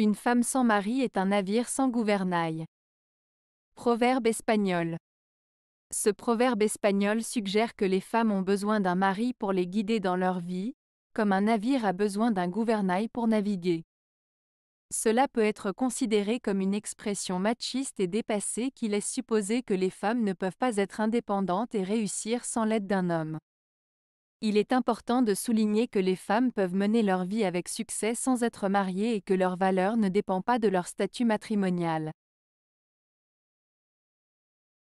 Une femme sans mari est un navire sans gouvernail. Proverbe espagnol. Ce proverbe espagnol suggère que les femmes ont besoin d'un mari pour les guider dans leur vie, comme un navire a besoin d'un gouvernail pour naviguer. Cela peut être considéré comme une expression machiste et dépassée qui laisse supposer que les femmes ne peuvent pas être indépendantes et réussir sans l'aide d'un homme. Il est important de souligner que les femmes peuvent mener leur vie avec succès sans être mariées et que leur valeur ne dépend pas de leur statut matrimonial.